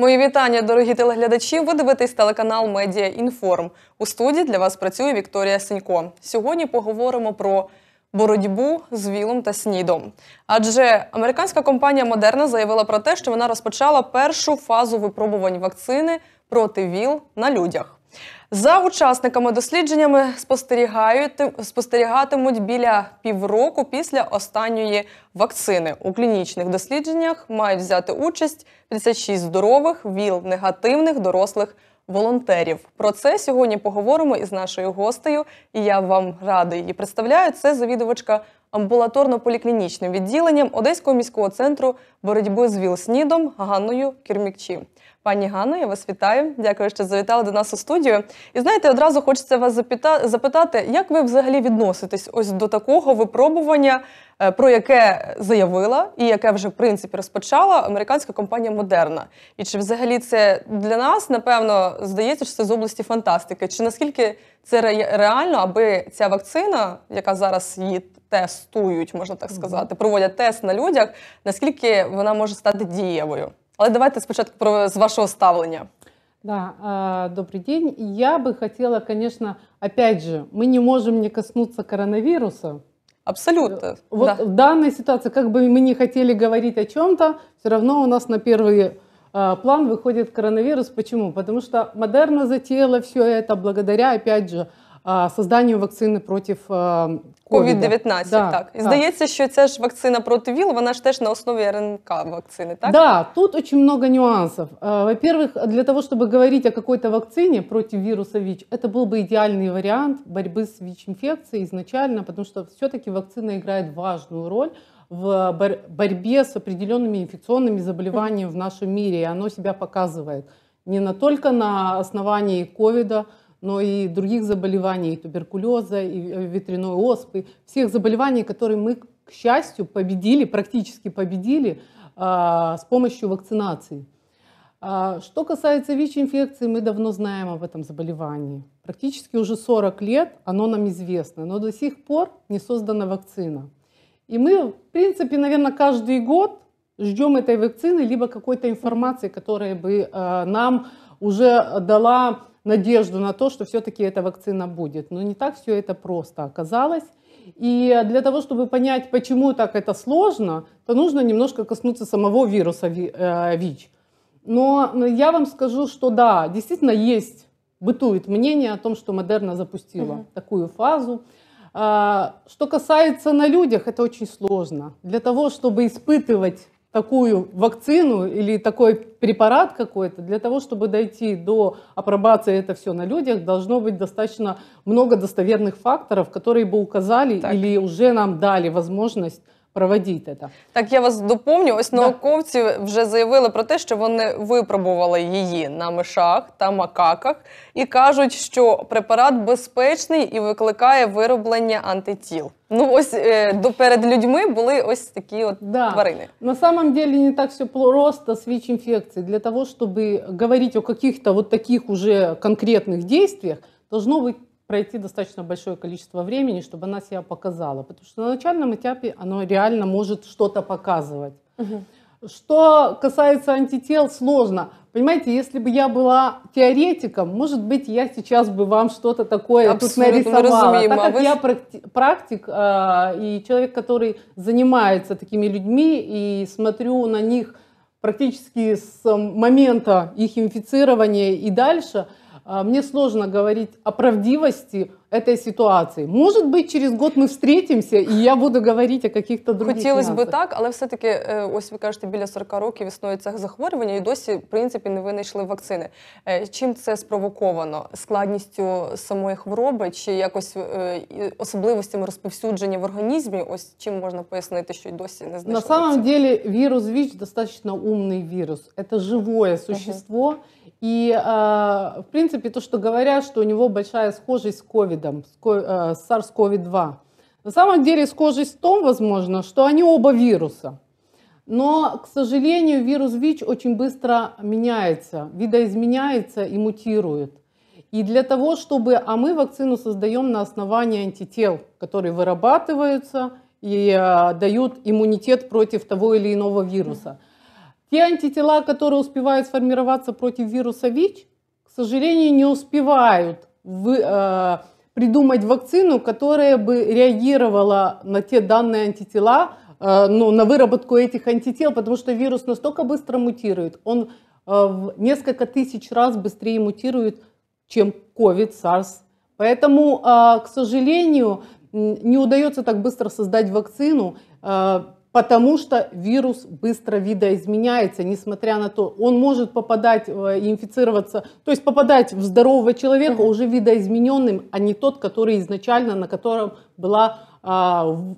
Мої вітання, дорогі телеглядачі. Ви дивитесь телеканал Медіа Інформ. У студії для вас працює Вікторія Синько. Сьогодні поговоримо про боротьбу з вілом та снідом. Адже американська компанія Модерна заявила про те, що вона розпочала першу фазу випробувань вакцини проти ВІЛ на людях. За учасниками дослідженнями спостерігатимуть біля півроку після останньої вакцини. У клінічних дослідженнях мають взяти участь 56 здорових ВІЛ-негативних дорослих волонтерів. Про це сьогодні поговоримо із нашою гостею, і я вам радий її представляю. Це завідувачка амбулаторно-поліклінічним відділенням Одеського міського центру боротьби з ВІЛ-СНІДом Ганною Кірмікчі. Пані Ганно, я вас вітаю. Дякую, що завітали до нас у студію. І знаєте, одразу хочеться вас запитати, як ви взагалі відноситесь ось до такого випробування, е, про яке заявила і яке вже в принципі розпочала американська компанія Модерна. І чи взагалі це для нас, напевно, здається, що це з області фантастики? Чи наскільки це реально, аби ця вакцина, яка зараз її тестують, можна так сказати, проводять тест на людях, наскільки вона може стати дієвою. Але давайте спочатку про з вашого ставлення. Да, а, добрый день. Я бы хотела, конечно, опять же, мы не можем не коснуться коронавируса. Абсолютно. Вот да. в данной ситуации, как бы мы не хотели говорить о чем-то, все равно у нас на первый а, план выходит коронавирус. Почему? Потому что модерна затеяла все это благодаря, опять же, а, созданню вакцини проти а, COVID-19. Да, так. І здається, що це ж вакцина проти ВІЛ, вона ж теж на основі РНК вакцины, так? Да, тут очень много нюансов. А, во-первых, для того, чтобы говорить о какой-то вакцине против вируса ВИЧ, это был бы идеальный вариант борьбы с ВИЧ-инфекцией изначально, потому что все-таки вакцина играет важную роль в борьбе с определенными инфекционными заболеваниями в нашем мире, и оно себя показывает не на, только на основании ковида, но и других заболеваний, и туберкулеза, и э, ветряной оспы, всех заболеваний, которые мы, к счастью, победили, практически победили а, с помощью вакцинации. А, что касается ВИЧ-инфекции, мы давно знаем об этом заболевании. Практически уже 40 лет оно нам известно, но до сих пор не создана вакцина. И мы, в принципе, наверное, каждый год ждем этой вакцины, либо какой-то информации, которая бы э, нам уже дала надежду на то, что все-таки эта вакцина будет. Но не так все это просто оказалось. И для того, чтобы понять, почему так это сложно, то нужно немножко коснуться самого вируса э, ВИЧ. Но я вам скажу, что да, действительно есть, бытует мнение о том, что Модерна запустила угу. такую фазу. А, что касается на людях, это очень сложно. Для того, чтобы испытывать такую вакцину или такой препарат какой-то, для того, чтобы дойти до апробации это все на людях, должно быть достаточно много достоверных факторов, которые бы указали так. или уже нам дали возможность проведіть это. так. Я вас доповню. Ось да. науковці вже заявили про те, що вони випробували її на мишах та макаках, і кажуть, що препарат безпечний і викликає вироблення антитіл. Ну ось е, до перед людьми були ось такі от да. тварини. На самом деле не так все просто с ВИЧ-инфекцией. Для того, щоб говорити о каких-то вот таких уже конкретных действиях, должно быть пройти достаточно большое количество времени, чтобы она себя показала. Потому что на начальном этапе она реально может что-то показывать. Угу. Что касается антител, сложно. Понимаете, если бы я была теоретиком, может быть, я сейчас бы вам что-то такое Абсолютно тут нарисовала. Разумимо. Так как а Вы... я практик э, и человек, который занимается такими людьми и смотрю на них практически с момента их инфицирования и дальше, мне сложно говорить о правдивости этой ситуации. Может быть, через год мы встретимся, і я буду говорити о каких-то других Хотілося б так, але все-таки, е, ось ви кажете, біля 40 років існує це захворювання, і досі, в принципі, не винайшли вакцини. Е, чим це спровоковано? Складністю самої хвороби чи якось е, особливостями розповсюдження в організмі? Ось чим можна пояснити, що й досі не знайшли? На самом деле вірус ВІЧ достатньо умний вірус. Це живое существо. uh И, а, в принципе, то, что говорят, что у него большая схожесть с ковидом, с э, SARS-CoV-2. На самом деле схожесть в том, возможно, что они оба вируса. Но, к сожалению, вирус ВИЧ очень быстро меняется, видоизменяется и мутирует. И для того, чтобы... А мы вакцину создаем на основании антител, которые вырабатываются и а, дают иммунитет против того или иного вируса. Те антитела, которые успевают сформироваться против вируса ВИЧ, к сожалению, не успевают вы, э, придумать вакцину, которая бы реагировала на те данные антитела, э, ну, на выработку этих антител, потому что вирус настолько быстро мутирует, он э, в несколько тысяч раз быстрее мутирует, чем COVID, SARS. Поэтому, э, к сожалению, не удается так быстро создать вакцину. Э, потому что вирус быстро видоизменяется, несмотря на то, он может попадать э, и инфицироваться, то есть попадать в здорового человека уже видоизмененным, а не тот, который изначально, на котором была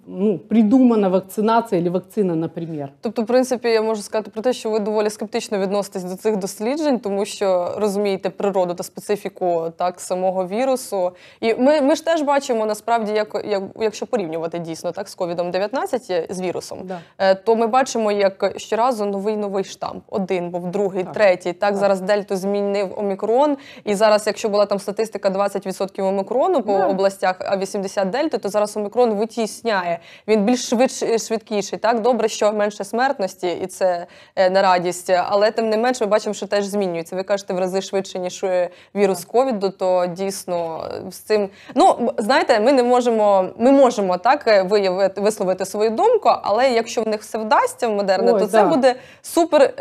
ну, придумана вакцинація або вакцина, наприклад. Тобто, в принципі, я можу сказати про те, що ви доволі скептично відноситесь до цих досліджень, тому що розумієте природу та специфіку так самого вірусу. І ми ми ж теж бачимо насправді, як, як якщо порівнювати дійсно так з ковідом 19 з вірусом, да. Е, то ми бачимо, як щоразу новий новий штамп. Один був другий, так. третій. Так, так зараз дельту змінив омікрон. І зараз, якщо була там статистика 20% омікрону по да. областях, а 80 дельти, то зараз омікрон витісняє. Він більш швидш е, швидкіший. Так добре, що менше смертності, і це е, на радість. Але тим не менш, ми бачимо, що теж змінюється. Ви кажете в рази швидше ніж е, вірус ковіду. То дійсно з цим ну знаєте, ми не можемо. Ми можемо так виявити висловити свою думку, але якщо в них все вдасться в модерне, Ой, то да. це буде супер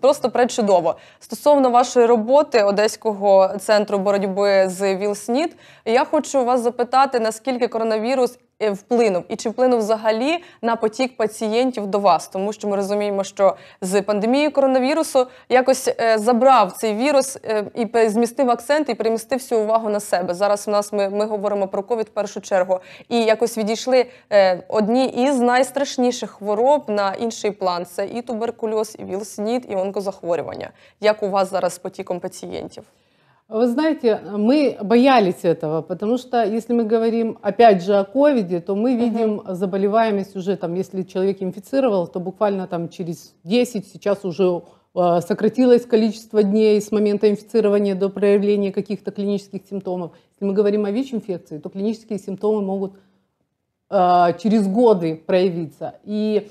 просто пречудово. Стосовно вашої роботи Одеського центру боротьби з віл я хочу вас запитати, наскільки коронавірус Е, вплинув, і чи вплинув взагалі на потік пацієнтів до вас, тому що ми розуміємо, що з пандемією коронавірусу якось е, забрав цей вірус е, і змістив акцент і перемістив всю увагу на себе. Зараз у нас ми, ми говоримо про ковід в першу чергу, і якось відійшли одні із найстрашніших хвороб на інший план: це і туберкульоз, і вілснід, і онкозахворювання. Як у вас зараз з потіком пацієнтів? Вы знаете, мы боялись этого, потому что если мы говорим опять же о ковиде, то мы видим угу. заболеваемость уже там, если человек инфицировал, то буквально там через 10, сейчас уже э, сократилось количество дней с момента инфицирования до проявления каких-то клинических симптомов. Если мы говорим о ВИЧ-инфекции, то клинические симптомы могут э, через годы проявиться. И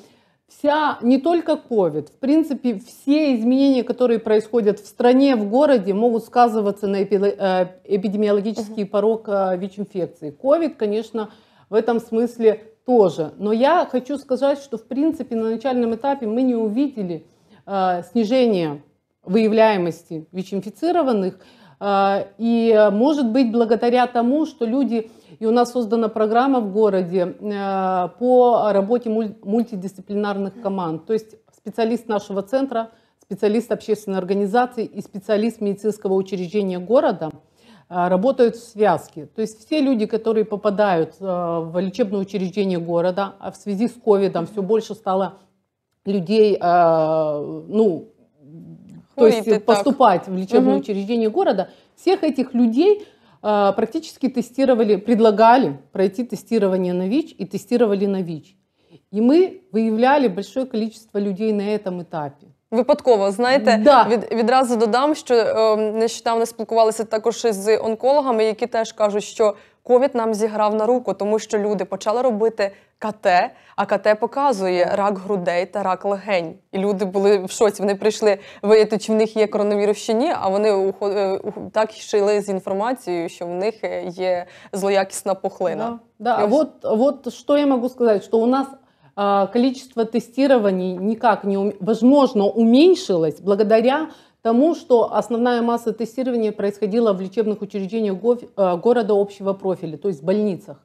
вся, не только COVID, в принципе, все изменения, которые происходят в стране, в городе, могут сказываться на э, эпидемиологический порог э, ВИЧ-инфекции. COVID, конечно, в этом смысле тоже. Но я хочу сказать, что, в принципе, на начальном этапе мы не увидели э, снижения выявляемости ВИЧ-инфицированных, а, и э, может быть благодаря тому, что люди, и у нас создана программа в городе э, по работе мультидисциплинарных команд. То есть специалист нашего центра, специалист общественной организации и специалист медицинского учреждения города э, работают в связке. То есть все люди, которые попадают в лечебное учреждение города, а в связи с ковидом все больше стало людей, ну, Хулит то есть поступать в лечебное угу. учреждение города, всех этих людей а, э, практически тестировали, предлагали пройти тестирование на ВИЧ и тестировали на ВИЧ. І ми виявляли большое количество людей на этом етапі. Випадково знаєте, да. від відразу додам, що е, ем, нещодавно спілкувалися також з онкологами, які теж кажуть, що ковід нам зіграв на руку, тому що люди почали робити КТ, а КТ показує рак грудей та рак легень. І люди були в шоці. Вони прийшли вияти, чи в них є коронавірус чи ні, а вони е, так йшли з інформацією, що в них е, є злоякісна пухлина. Да, да. Ось... Вот, вот я можу сказати, що у нас количество тестувань ніяк не, ум... возможно, уменьшилось благодаря тому, що основна маса тестування происходила в лечебных учреждениях е, города общего профиля, то в больницах.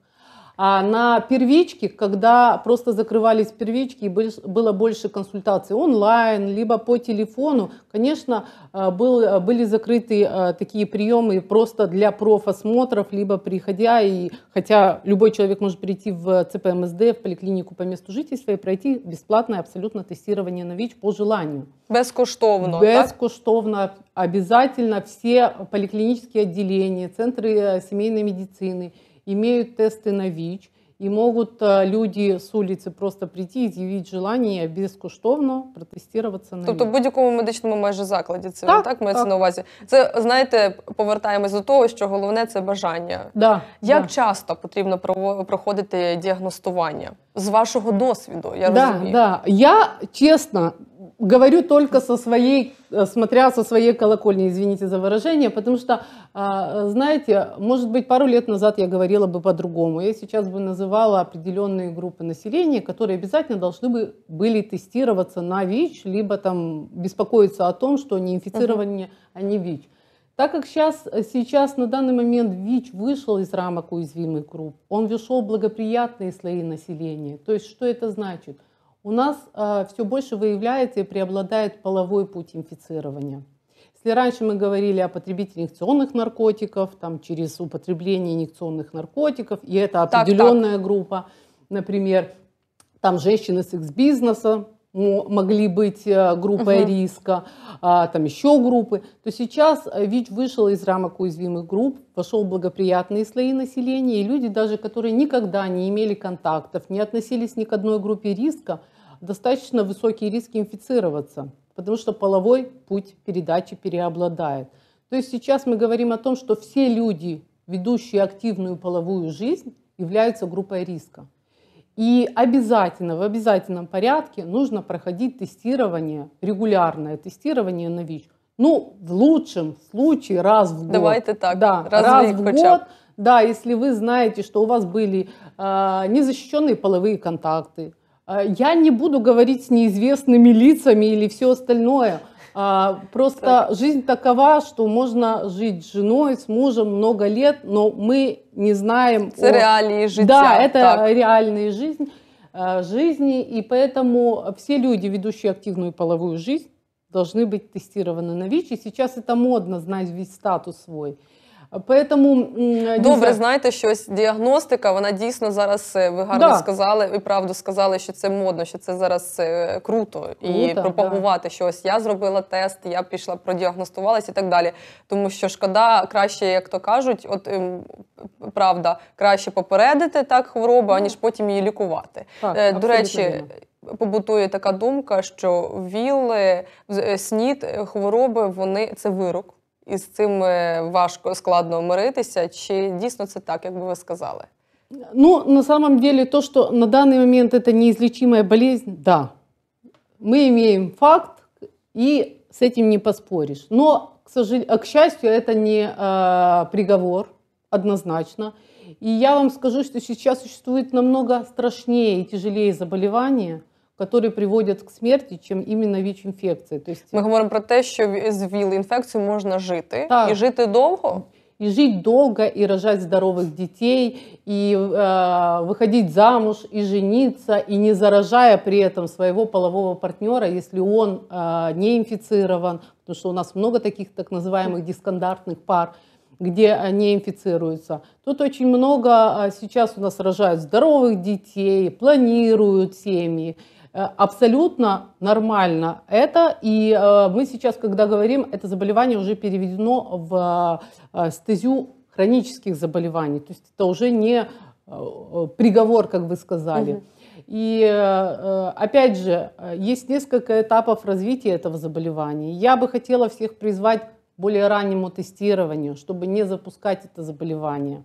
А на первичке, когда просто закрывались первички и было больше консультаций онлайн, либо по телефону, конечно, э, был, э, были закрыты э, такие приемы просто для профосмотров, либо приходя, и хотя любой человек может прийти в ЦПМСД, в поликлинику по месту жительства и пройти бесплатное абсолютно тестирование на ВИЧ по желанию. Безкоштовно, Безкоштовно. Так? Обязательно все поликлинические отделения, центры семейной медицины – имеют тесты на ВИЧ, и могут э, люди с улицы просто прийти і з'явити желання безкоштовно протестуватися на тобто в будь-якому медичному майже закладі це так, так мається так. на увазі. Це знаєте, повертаємось до того, що головне це бажання. Да, Як да. часто потрібно проходити діагностування з вашого досвіду? Я да, розумію. Да. Я чесно говорю только со своей, э, смотря со своей колокольни, извините за выражение, потому что, а, знаете, может быть, пару лет назад я говорила бы по-другому. Я сейчас бы называла определенные группы населения, которые обязательно должны бы были тестироваться на ВИЧ, либо там беспокоиться о том, что не инфицирование, а не ВИЧ. Так как сейчас, сейчас на данный момент ВИЧ вышел из рамок уязвимых групп, он вышел в благоприятные слои населения. То есть что это значит? у нас э, все больше выявляется и преобладает половой путь инфицирования. Если раньше мы говорили о потребителе инъекционных наркотиков, там, через употребление инъекционных наркотиков, и это определенная так, так. группа, например, там женщины секс-бизнеса, могли быть э, группой угу. риска, а, там еще группы, то сейчас э, ВИЧ вышел из рамок уязвимых групп, вошел в благоприятные слои населения, и люди, даже которые никогда не имели контактов, не относились ни к одной группе риска, достаточно высокий риск инфицироваться, потому что половой путь передачи переобладает. То есть сейчас мы говорим о том, что все люди, ведущие активную половую жизнь, являются группой риска. И обязательно, в обязательном порядке нужно проходить тестирование, регулярное тестирование на ВИЧ. Ну, в лучшем случае раз в год. Давайте так, да, раз, в, в год. Да, если вы знаете, что у вас были э, незащищенные половые контакты, Э, я не буду говорить с неизвестными лицами или все остальное. Э, просто так. жизнь такова, что можно жить с женой, с мужем много лет, но мы не знаем... Это о... реалии жизни. Да, это так. реальная жизнь, э, жизни, и поэтому все люди, ведущие активную половую жизнь, должны быть тестированы на ВИЧ. И сейчас это модно знать весь статус свой. Поэтому, Добре, знаєте, щось діагностика, вона дійсно зараз, е, ви гарно да. сказали і правду сказали, що це модно, що це зараз е, круто і пропагувати да. ось Я зробила тест, я пішла, продіагностувалася і так далі. Тому що шкода краще, як то кажуть, от ем, правда, краще попередити так хворобу, ну. аніж потім її лікувати. Так, е, До речі, побутує така думка, що віл, снід, хвороби вони це вирок. і з цим важко складно миритися. Чи дійсно це так, як би ви сказали? Ну, на самом деле, то, что на данный момент это неизлечимая болезнь, да. Мы имеем факт, и с этим не поспоришь. Но, к, сожалению, к счастью, это не э, приговор, однозначно. И я вам скажу, что сейчас существует намного страшнее и тяжелее заболевание – которые приводят к смерті, чим іменно ВІЧ-інфекції. есть мы говорим про то, что с віл инфекцией можно жить так. і жити довго. И жить долго, и рожать здоровых детей, и э, выходить замуж, и жениться, и не заражая при этом своего полового партнера, если он э, не инфицирован, потому что у нас много таких так называемых дискандартных пар, где они инфицируются. Тут очень много а, сейчас у нас рожают здоровых детей, планируют семьи. Э, абсолютно нормально это. И э, мы сейчас, когда говорим, это заболевание уже переведено в э, стезю хронических заболеваний. То есть это уже не приговор, как вы сказали. И опять же, есть несколько этапов развития этого заболевания. Я бы хотела всех призвать к более раннему тестированию, чтобы не запускать это заболевание.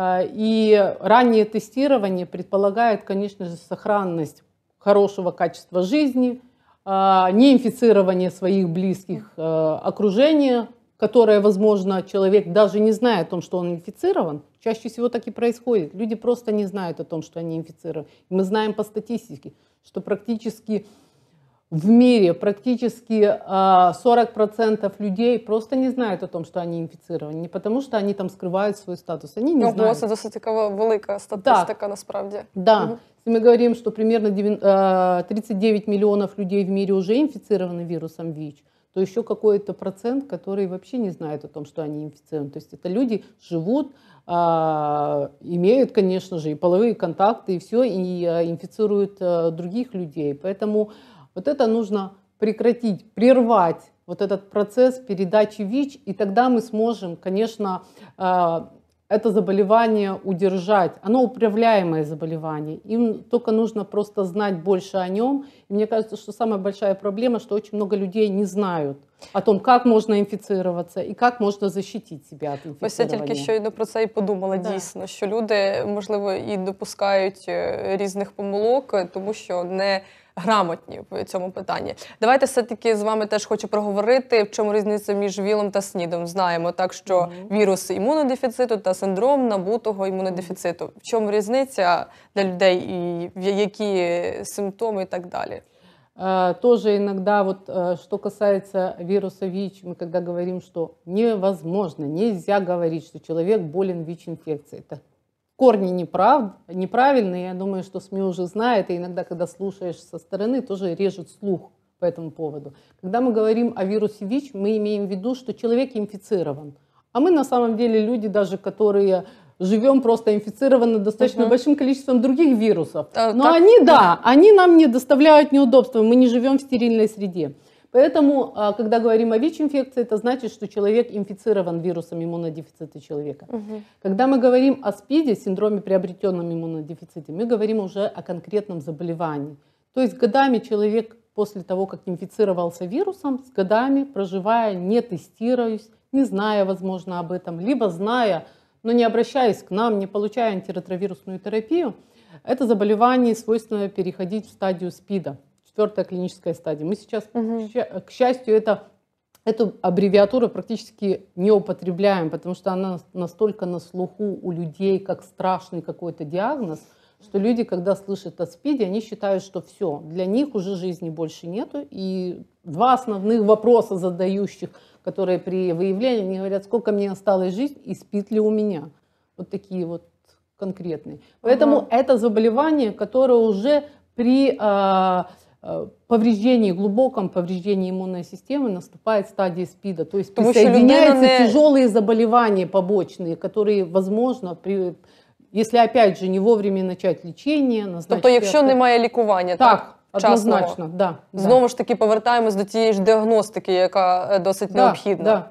И раннее тестирование предполагает, конечно же, сохранность хорошего качества жизни, а, не инфицирование своих близких а, окружения, которое, возможно, человек даже не знает о том, что он инфицирован. Чаще всего так и происходит. Люди просто не знают о том, что они инфицированы. мы знаем по статистике, что практически в мире практически 40% а, людей просто не знают о том, что они инфицированы, не потому, что они там скрывают свой статус. они не ну, знають. це досить така велика статистика, да. насправді. Да. Угу. Если мы говорим, что примерно 39 э, миллионов людей в мире уже инфицированы вирусом ВИЧ, то еще какой-то процент, который вообще не знает о том, что они инфицированы. То есть это люди живут, а, имеют, конечно же, и половые контакты, и все, и а, инфицируют э, других людей. Поэтому вот это нужно прекратить, прервать вот этот процесс передачи ВИЧ, и тогда мы сможем, конечно, а, это заболевание удержать. Оно управляемое заболевание. Им только нужно просто знать больше о нем. И мне кажется, что самая большая проблема, что очень много людей не знают о том, как можно инфицироваться и как можно защитить себя от інфіцирування. Ось я тільки щойно про це і подумала да. дійсно, э, що люди возможно, и допускают разных помилок, потому что не грамотні в цьому питанні. Давайте все таки з вами теж хочу проговорити, в чому різниця між вілом та снідом. Знаємо так, що вірус імунодефіциту та синдром набутого імунодефіциту. В чому різниця для людей і які симптоми і так далі? Е, тоже иногда, вот что е, касается вируса ВИЧ, мы когда говорим, что невозможно, нельзя говорить, что человек болен ВИЧ-инфекцией. Это корни неправ, неправильные. Я думаю, что СМИ уже знает, и иногда, когда слушаешь со стороны, тоже режет слух по этому поводу. Когда мы говорим о вирусе ВИЧ, мы имеем в виду, что человек инфицирован. А мы на самом деле люди, даже которые живем просто инфицированы достаточно uh большим количеством других вирусов. Uh, Но так? они, да, они нам не доставляют неудобства, мы не живем в стерильной среде. Поэтому, а, когда говорим о ВИЧ-инфекции, это значит, что человек инфицирован вирусом иммунодефицита человека. Угу. Когда мы говорим о СПИДе, синдроме приобретенном иммунодефиците, мы говорим уже о конкретном заболевании. То есть годами человек после того, как инфицировался вирусом, с годами проживая, не тестируясь, не зная, возможно, об этом, либо зная, но не обращаясь к нам, не получая антиретровирусную терапию, это заболевание свойственно переходить в стадию СПИДа четвертая клиническая стадия. Мы сейчас, угу. к счастью, это, эту аббревиатуру практически не употребляем, потому что она настолько на слуху у людей, как страшный какой-то диагноз, что люди, когда слышат о СПИДе, они считают, что все, для них уже жизни больше нету. И два основных вопроса задающих, которые при выявлении, они говорят, сколько мне осталось жить и спит ли у меня. Вот такие вот конкретные. Поэтому ага. это заболевание, которое уже при... Э, Э, повреждении, глубоком повреждении иммунной системы наступает стадия СПИДа. То есть присоединяются не... тяжелые заболевания побочные, которые, возможно, при... если опять же не вовремя начать лечение. Тобто, якщо это... немає лікування, так? Так, однозначно, да. Знову да. ж таки повертаємось до тієї ж диагностики яка досить да, необхідна. Да.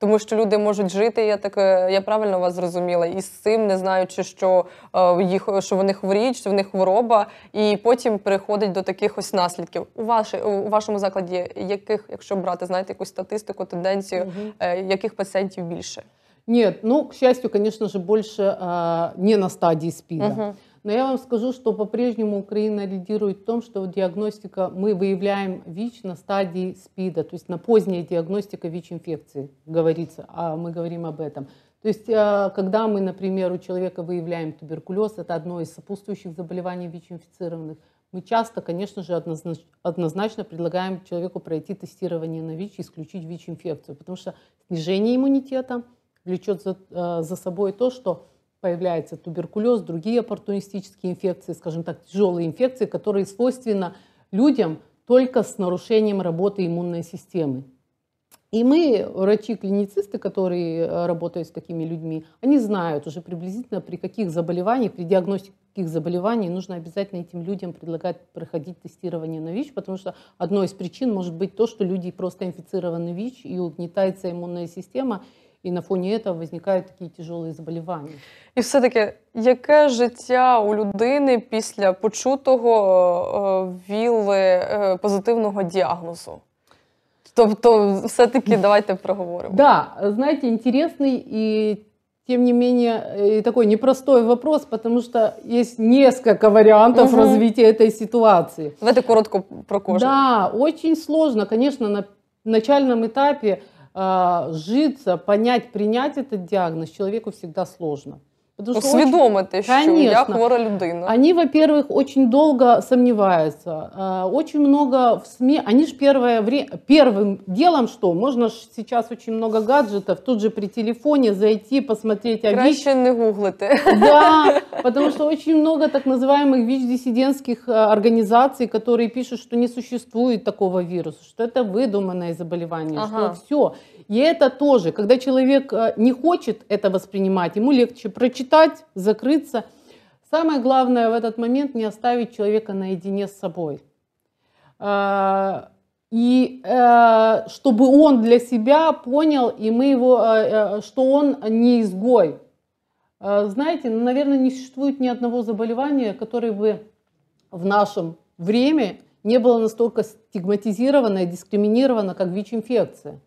тому що люди можуть жити. Я так я правильно вас зрозуміла, і з цим не знаючи, що е, їх що вони хворіють, що в них хвороба, і потім приходить до таких ось наслідків. У ваш, у вашому закладі яких, якщо брати, знаєте, якусь статистику, тенденцію, угу. яких пацієнтів більше? Ні, ну, к счастью, конечно ж больше а, не на стадії СПИДа. Угу. Но я вам скажу, что по-прежнему Украина лидирует в том, что диагностика, мы выявляем ВИЧ на стадии СПИДа, то есть на поздняя диагностика ВИЧ-инфекции говорится, а мы говорим об этом. То есть, э, когда мы, например, у человека выявляем туберкулез, это одно из сопутствующих заболеваний ВИЧ-инфицированных, мы часто, конечно же, однозначно, предлагаем человеку пройти тестирование на ВИЧ и исключить ВИЧ-инфекцию, потому что снижение иммунитета влечет за, э, за собой то, что появляется туберкулез, другие оппортунистические инфекции, скажем так, тяжелые инфекции, которые свойственны людям только с нарушением работы иммунной системы. И мы, врачи-клиницисты, которые э, работают с такими людьми, они знают уже приблизительно, при каких заболеваниях, при диагностике каких заболеваний нужно обязательно этим людям предлагать проходить тестирование на ВИЧ, потому что одной из причин может быть то, что люди просто инфицированы ВИЧ и угнетается иммунная система, І на фоне цього виникають такі тяжелые заболівання. І все-таки, яке життя у людини після почутого е, віли е, позитивного діагнозу? Тобто, все-таки давайте проговоримо. Да, знаете, интересный и тем не менее, э, и такой непростой вопрос, потому что есть несколько вариантов угу. развития этой ситуации. Давайте коротко про кожу. Да, очень сложно, конечно, на начальном этапе Э, житься, понять, принять этот диагноз человеку всегда сложно. Усвідомити, еще, Конечно. я хвора людина. Они, во-первых, очень долго сомневаются. А, очень много в СМИ, они же первое время, первым делом что, можно ж сейчас очень много гаджетов, тут же при телефоне зайти, посмотреть о а ВИЧ. Краще не гуглите. Да, потому что очень много так называемых ВИЧ-диссидентских э, организаций, которые пишут, что не существует такого вируса, что это выдуманное заболевание, ага. что все. И это тоже, когда человек э, не хочет это воспринимать, ему легче прочитать, закрыться. Самое главное в этот момент не оставить человека наедине с собой. А, и э, чтобы он для себя понял, и мы его, э, что он не изгой. А, знаете, ну, наверное, не существует ни одного заболевания, которое бы в нашем время не было настолько стигматизировано и дискриминировано, как ВИЧ-инфекция.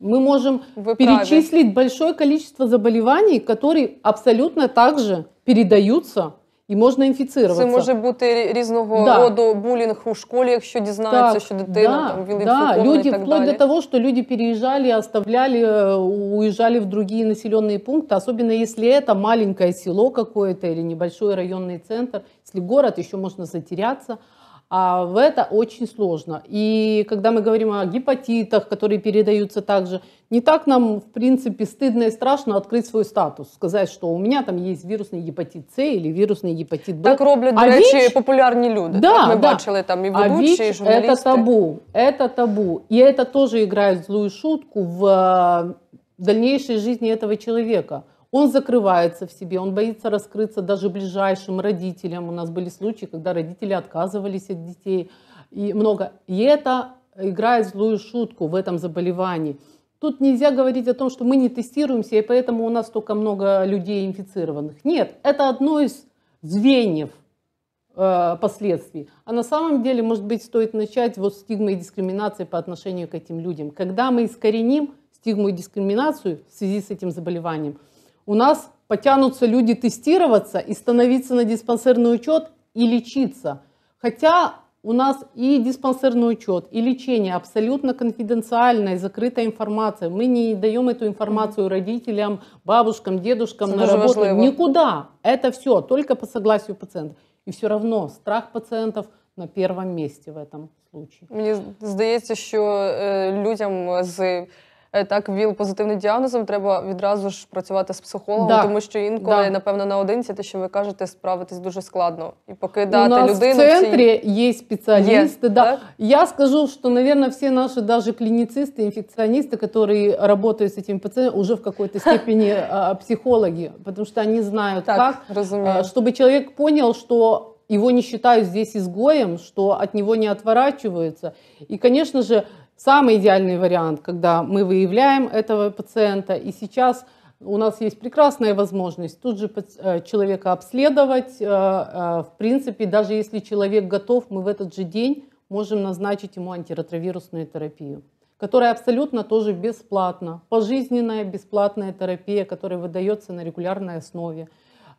Мы можем Вы перечислить правы. большое количество заболеваний, которые абсолютно так же передаються І можна інфіцируватися. Це може бути різного да. роду булінг в школе, если дізнаються, так, що дитина да, там да. люди, і так вплоть далі. до того, что люди переезжали, оставляли, э, уезжали в другие населенные пункты, особенно если это маленькое село какое-то или небольшой районный центр, если город, еще можно затеряться – а в это очень сложно. И когда мы говорим о гепатитах, которые передаются также, не так нам, в принципе, стыдно и страшно открыть свой статус, сказать, что у меня там есть вирусный гепатит С или вирусный гепатит Б. Так роблять, а до речі, ВІЧ... популярні люди. Да, так, ми да. бачили там і ведучі, а ВИЧ і журналісти. табу, Это табу. И это тоже играет злую шутку в э, дальнейшей жизни этого человека – он закрывается в себе, он боится раскрыться даже ближайшим родителям. У нас были случаи, когда родители отказывались от детей и много. И это играет злую шутку в этом заболевании. Тут нельзя говорить о том, что мы не тестируемся, и поэтому у нас столько много людей инфицированных. Нет, это одно из звеньев э, последствий. А на самом деле, может быть, стоит начать вот стигмы и дискриминации по отношению к этим людям. Когда мы искореним стигму и дискриминацию в связи с этим заболеванием, у нас потянутся люди тестироваться и становиться на диспансерный учет и лечиться. Хотя у нас и диспансерный учет, и лечение абсолютно конфиденциальная, закрытая информация. Мы не даем эту информацию родителям, бабушкам, дедушкам, на работу. Никуда. Это все только по согласию пациента. И все равно страх пациентов на первом месте в этом случае. Мне здається, що э, людям за так віл позитивним діагнозом, треба відразу ж працювати з психологом, да. тому що інколи, да. напевно, наодинці, те, що ви кажете, справитись дуже складно і покидати У нас людину в центрі цій... є спеціалісти. Есть, да. Так? Я скажу, що, мабуть, всі наші даже клініцисти, інфекціоністи, які працюють з цими пацієнтами, вже в якійсь степені психологи, тому що вони знають, так, як, щоб чоловік зрозумів, що его не считают здесь изгоем, что от него не отворачиваются. И, конечно же, Самый идеальный вариант, когда мы выявляем этого пациента, и сейчас у нас есть прекрасная возможность тут же э, человека обследовать. Э, э, в принципе, даже если человек готов, мы в этот же день можем назначить ему антиретровирусную терапию, которая абсолютно тоже бесплатна. Пожизненная бесплатная терапия, которая выдается на регулярной основе.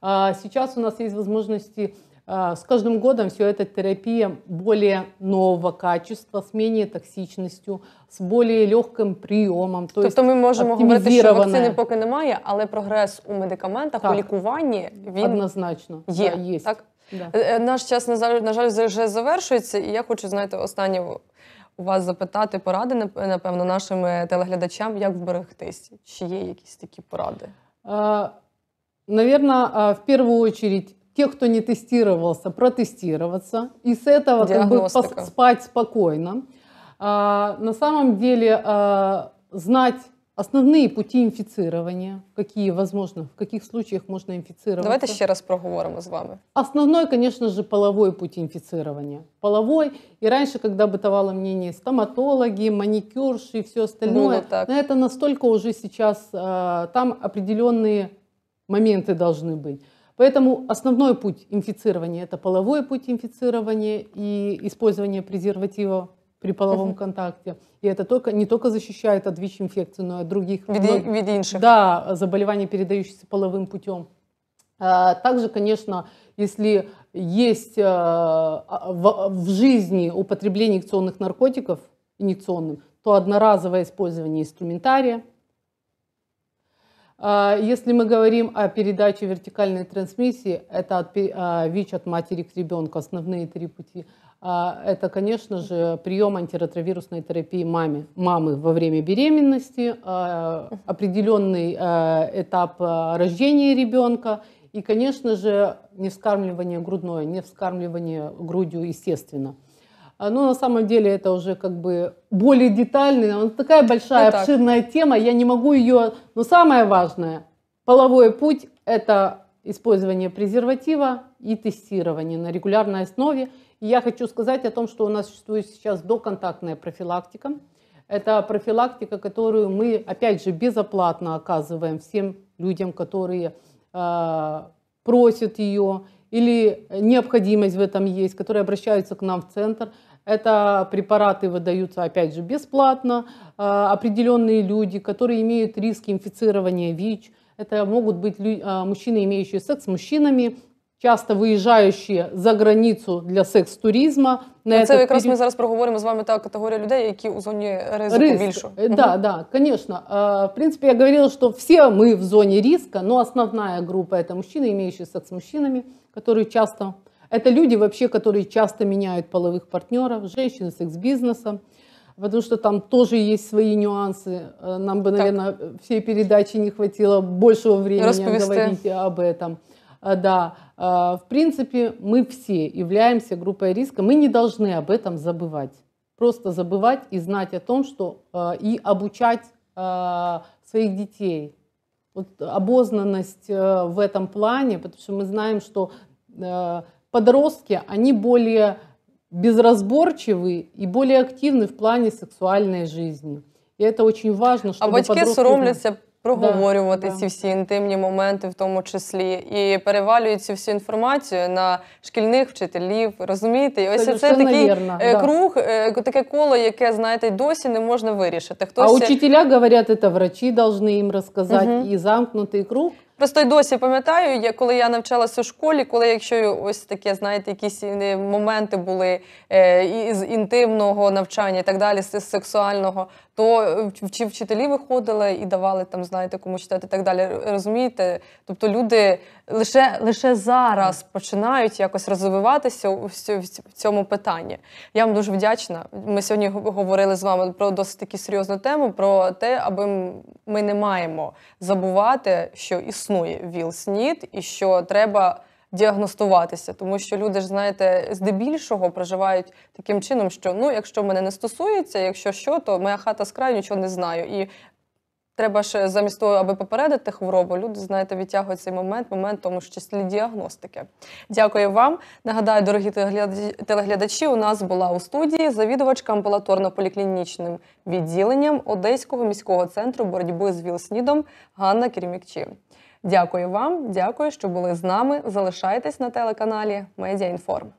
А сейчас у нас есть возможности С каждым годом все это терапия более нового качества, с менее токсичністю, з более легким прийомом. То тобто ми можемо говорити, що вакцини поки немає, але прогрес у медикаментах, так. у лікуванні він однозначно є. Да, є. Так? Да. Е, е, наш час, на жаль, на жаль, вже завершується, і я хочу, знаєте, останнє у вас запитати поради, напевно, нашим е, телеглядачам, як вберегтись. Чи є якісь такі поради? Наверное, в первую очередь тех, кто не тестировался, протестироваться и с этого как бы спать спокойно. А, на самом деле а, знать Основные пути инфицирования, какие возможно, в каких случаях можна інфіцироваться. Давайте еще раз проговорим с вами. Основной, конечно же, половой путь инфицирования. Половой. И раньше, когда бытовало мнение стоматологи, маникюрши и все остальное, Было так. это настолько уже сейчас, а, там определенные моменты должны быть. Поэтому основной путь инфицирования – это половой путь инфицирования и использование презерватива при половом uh-huh. контакте. И это только, не только защищает от ВИЧ-инфекции, но и от других Види, много, виды инших. Да, заболеваний, передающихся половым путем. А, также, конечно, если есть э, а, в, в жизни употребление инъекционных наркотиков, инъекционным, то одноразовое использование инструментария – а, если мы говорим о передаче вертикальной трансмиссии, это от, а, ВИЧ от матери к ребенку, основные три пути. А, это, конечно же, прием антиретровирусной терапии маме, мамы во время беременности, определенный этап рождения ребенка и, конечно же, не вскармливание грудное, не вскармливание грудью, естественно. А, ну, на самом деле это уже как бы более детальный, она такая большая, ну, так. обширная тема, я не могу ее... Но самое важное, половой путь – это использование презерватива и тестирование на регулярной основе. И я хочу сказать о том, что у нас существует сейчас доконтактная профилактика. Это профилактика, которую мы, опять же, безоплатно оказываем всем людям, которые э, просят ее или необходимость в этом есть, которые обращаются к нам в центр – это препараты выдаются, опять же, бесплатно. Э, определенные люди, которые имеют риск инфицирования ВИЧ, это могут быть э, мужчины, имеющие секс с мужчинами, Часто выезжающие за границу для секс туризма на ну, це якраз период... ми зараз проговоримо с вами та категория людей, которые в зоне риска Риск. більше. Да, угу. да, конечно. В принципе, я говорила, что все мы в зоне риска, но основная группа это мужчины, имеющие секс с мужчинами, которые часто это люди вообще, которые часто меняют половых партнеров, женщины с экс-бизнесом, потому что там тоже есть свои нюансы. Э, нам бы, наверное, так. всей передачи не хватило большего времени Расповести. говорить об этом. Э, да, э, в принципе, мы все являемся группой риска. Мы не должны об этом забывать. Просто забывать и знать о том, что и обучать своих детей. Вот обознанность в этом плане, потому что мы знаем, что Подростки, они более безразборчивы і більш активні в плані сексуальної жизни. І це дуже важливо, щоб А батьки подростки... соромляться проговорювати да, ці да. всі інтимні моменти, в тому числі, і перевалюють цю всю інформацію на шкільних вчителів. Розумієте, і ось це, це такий вірно, е, круг, да. Е, таке коло, яке знаєте, досі не можна вирішити. Хтось а учителя говорять, це врачі повинні їм розказати угу. і замкнутий круг. Просто й досі пам'ятаю, я коли я навчалася у школі, коли якщо ось таке, знаєте, якісь е, моменти були е, із інтимного навчання і так далі, з сексуального, то е, чи вчителі виходили і давали там, знаєте, кому читати і так далі. Розумієте? Тобто люди лише лише зараз починають якось розвиватися в цьому питанні. Я вам дуже вдячна. Ми сьогодні говорили з вами про досить таку серйозну тему, про те, аби ми не маємо забувати, що існує ВІЛ-СНІД і що треба діагностуватися, тому що люди ж знаєте, здебільшого проживають таким чином, що ну, якщо мене не стосується, якщо що, то моя хата з краю нічого не знаю. І треба ж замість того, аби попередити хворобу, люди знаєте, відтягують цей момент, момент тому ж числі діагностики. Дякую вам. Нагадаю, дорогі телеглядачі, у нас була у студії завідувачка амбулаторно-поліклінічним відділенням Одеського міського центру боротьби з ВІЛ-СНІДом Ганна Кермікчі. Дякую вам, дякую, що були з нами. Залишайтесь на телеканалі Медіаінформ.